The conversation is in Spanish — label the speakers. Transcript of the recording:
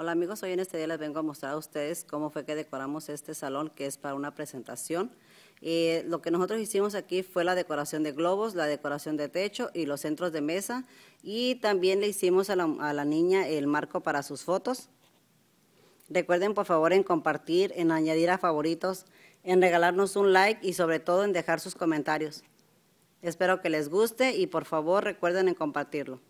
Speaker 1: Hola amigos, hoy en este día les vengo a mostrar a ustedes cómo fue que decoramos este salón que es para una presentación. lo que nosotros hicimos aquí fue la decoración de globos, la decoración de techo y los centros de mesa. Y también le hicimos a la niña el marco para sus fotos. Recuerden por favor en compartir, en añadir a favoritos, en regalarnos un like y sobre todo en dejar sus comentarios. Espero que les guste y por favor recuerden en compartirlo.